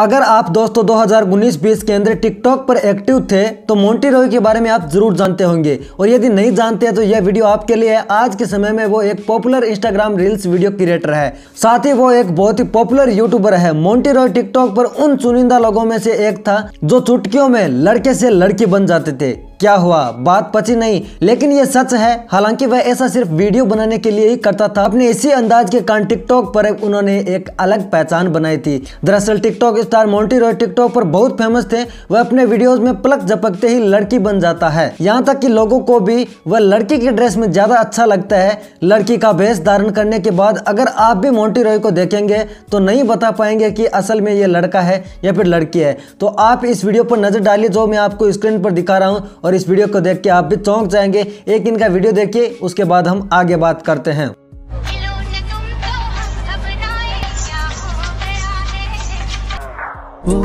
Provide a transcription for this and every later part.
अगर आप दोस्तों 2019-20 के अंदर टिकटॉक पर एक्टिव थे तो मोंटी रॉय के बारे में आप जरूर जानते होंगे और यदि नहीं जानते हैं तो यह वीडियो आपके लिए है आज के समय में वो एक popular Instagram reels video creator है साथ ही वो एक बहुत ही पॉपुलर यूट्यूबर है मोंटी रॉय टिकटॉक पर उन चुनिंदा लोगों में से एक था जो चुटकियों में लड़के से लड़की बन जाते थे क्या हुआ बात पची नहीं लेकिन ये सच है हालांकि वह ऐसा सिर्फ वीडियो बनाने के लिए ही करता था अपने इसी अंदाज के कारण टिकटॉक पर उन्होंने एक अलग पहचान बनाई थी दरअसल TikTok star Monty Roy TikTok पर बहुत फेमस थे वह अपने वीडियोस में पलक झपकते ही लड़की बन जाता है यहाँ तक की लोगों को भी वह लड़की के ड्रेस में ज्यादा अच्छा लगता है लड़की का वेश धारण करने के बाद अगर आप भी मोन्टी रॉय को देखेंगे तो नहीं बता पाएंगे की असल में ये लड़का है या फिर लड़की है तो आप इस वीडियो पर नजर डालिए जो मैं आपको स्क्रीन पर दिखा रहा हूँ और इस वीडियो को देख के आप भी चौंक जाएंगे एक दिन का वीडियो देखिए उसके बाद हम आगे बात करते हैं तो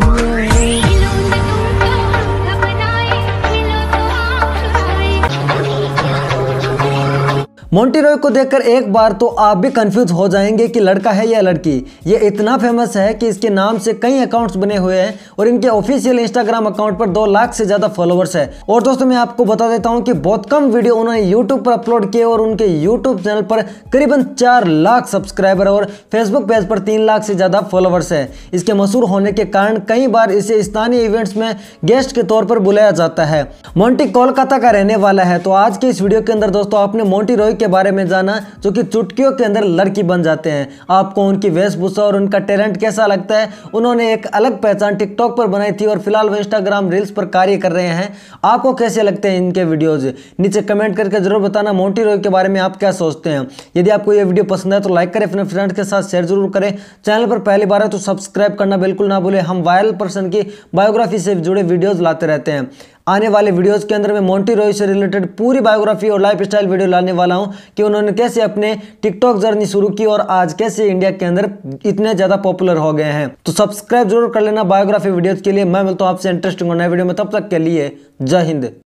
मोंटी रॉय को देखकर एक बार तो आप भी कंफ्यूज हो जाएंगे कि लड़का है या लड़की ये इतना फेमस है कि इसके नाम से कई अकाउंट्स बने हुए हैं और इनके ऑफिशियल इंस्टाग्राम अकाउंट पर दो लाख से ज्यादा फॉलोअर्स है और दोस्तों मैं आपको बता देता हूँ कि बहुत कम वीडियो उन्होंने यूट्यूब पर अपलोड किए और उनके यूट्यूब चैनल पर करीबन चार लाख सब्सक्राइबर और फेसबुक पेज पर तीन लाख से ज्यादा फॉलोअर्स है इसके मशहूर होने के कारण कई बार इसे स्थानीय इवेंट्स में गेस्ट के तौर पर बुलाया जाता है मोन्टी कोलकाता का रहने वाला है तो आज के इस वीडियो के अंदर दोस्तों आपने मोन्टी रॉय के बारे में जाना जो कि चुटकियों के अंदर लड़की बन जाते हैं आपको उनकी वेशभूषा और उनका टैलेंट कैसा लगता है उन्होंने एक अलग पहचान टिकटॉक पर बनाई थी और फिलहाल वो इंस्टाग्राम रील्स पर कार्य कर रहे हैं आपको कैसे लगते हैं इनके वीडियोज नीचे कमेंट करके जरूर बताना मोटी रॉय के बारे में आप क्या सोचते हैं यदि आपको यह वीडियो पसंद है तो लाइक करें अपने फ्रेंड के साथ शेयर जरूर करें चैनल पर पहली बार है तो सब्सक्राइब करना बिल्कुल ना भूलें हम वायरल पर्सन की बायोग्राफी से जुड़े वीडियोज लाते रहते हैं आने वाले वीडियोस के अंदर मैं मोंटी रॉय से रिलेटेड पूरी बायोग्राफी और लाइफ स्टाइल वीडियो लाने वाला हूं कि उन्होंने कैसे अपने टिकटॉक जर्नी शुरू की और आज कैसे इंडिया के अंदर इतने ज़्यादा पॉपुलर हो गए हैं तो सब्सक्राइब जरूर कर लेना बायोग्राफी वीडियोज़ के लिए मैं मिलता हूँ आपसे इंटरेस्टिंग और नए वीडियो में तब तक के लिए जय हिंद